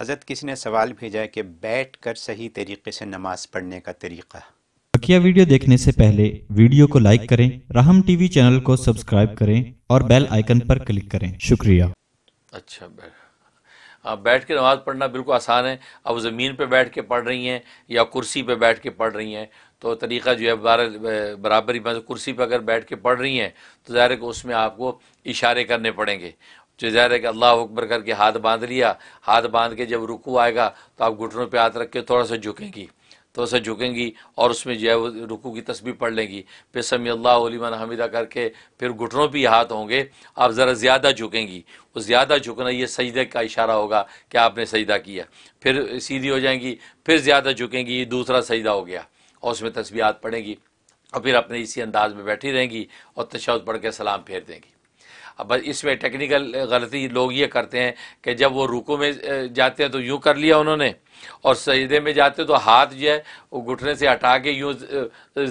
हज़रत किसी ने सवाल भेजा है कि बैठ कर सही तरीके से नमाज पढ़ने का तरीका बकिया वीडियो देखने से पहले वीडियो को लाइक करें राहम टीवी चैनल को सब्सक्राइब करें और बेल आइकन पर क्लिक करें शुक्रिया अच्छा आप बैठ के नमाज़ पढ़ना बिल्कुल आसान है अब ज़मीन पर बैठ के पढ़ रही हैं या कुर्सी पर बैठ के पढ़ रही हैं तो तरीका जो है बराबर ही मतलब कुर्सी पर अगर बैठ के पढ़ रही हैं तो ज़ाहिर है कि उसमें आपको इशारे करने पड़ेंगे जो जाहिर है कि अल्लाह अकबर करके हाथ बांध लिया हाथ बांध के जब रुकू आएगा तो आप घुटनों पे हाथ रख के थोड़ा सा झुकेंगी थोड़ा सा झुकेंगी और उसमें जो है वो रुकू की तस्वीर पढ़ लेंगी फिर समी अल्लाहमन हमीदा करके फिर घुटनों पर हाथ होंगे आप ज़रा ज़्यादा झुकेंगी उस ज़्यादा झुकना ये सजदे का इशारा होगा कि आपने सजदा किया फिर सीधी हो जाएंगी फिर ज़्यादा झुकेंगी ये दूसरा सजदा हो गया और उसमें तस्वीर पढ़ेंगी और फिर अपने इसी अंदाज में बैठी रहेंगी और तशाद पढ़ के सलाम फेर देंगी अब इसमें टेक्निकल गलती लोग ये करते हैं कि जब वो रुको में जाते हैं तो यूँ कर लिया उन्होंने और सजदे में जाते तो हाथ जो है वो घुटने से हटा के यूँ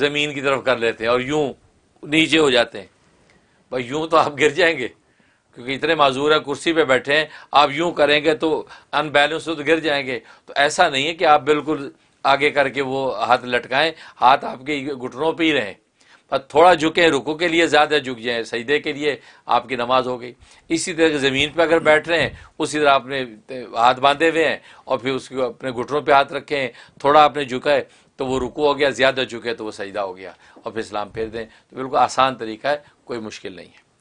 ज़मीन की तरफ कर लेते हैं और यूँ नीचे हो जाते हैं भाई यूँ तो आप गिर जाएंगे क्योंकि इतने माजूर हैं कुर्सी पे बैठे हैं आप यूँ करेंगे तो अनबैलेंस तो गिर जाएंगे तो ऐसा नहीं है कि आप बिल्कुल आगे करके वो हाथ लटकाएं हाथ आपके घुटनों पे ही रहें पर थोड़ा झुके रुको के लिए ज़्यादा झुक जाएँ सजदे के लिए आपकी नमाज हो गई इसी तरह ज़मीन पर अगर बैठ रहे हैं उसी तरह आपने हाथ बांधे हुए हैं और फिर उसको अपने घुटनों पर हाथ रखे हैं थोड़ा आपने झुकाए तो वो रुकू हो गया ज़्यादा झुके तो वो सजदा हो गया और फिर इस्लाम फेर दें तो बिल्कुल आसान तरीका है कोई मुश्किल नहीं है